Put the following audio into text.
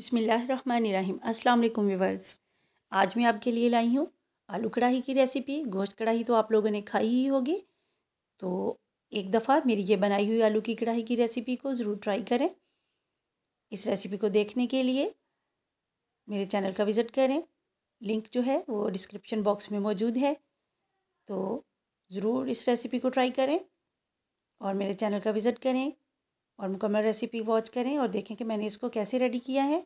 बिसमीम् अल्लाम व्यूवर्स आज मैं आपके लिए लाई हूँ आलू कढ़ाई की रेसिपी गोश्त कढ़ाई तो आप लोगों ने खाई ही होगी तो एक दफ़ा मेरी ये बनाई हुई आलू की कढ़ाई की रेसिपी को ज़रूर ट्राई करें इस रेसिपी को देखने के लिए मेरे चैनल का विज़िट करें लिंक जो है वो डिस्क्रिप्शन बॉक्स में मौजूद है तो ज़रूर इस रेसिपी को ट्राई करें और मेरे चैनल का विज़िट करें और मुकम्मल रेसिपी वॉच करें और देखें कि मैंने इसको कैसे रेडी किया है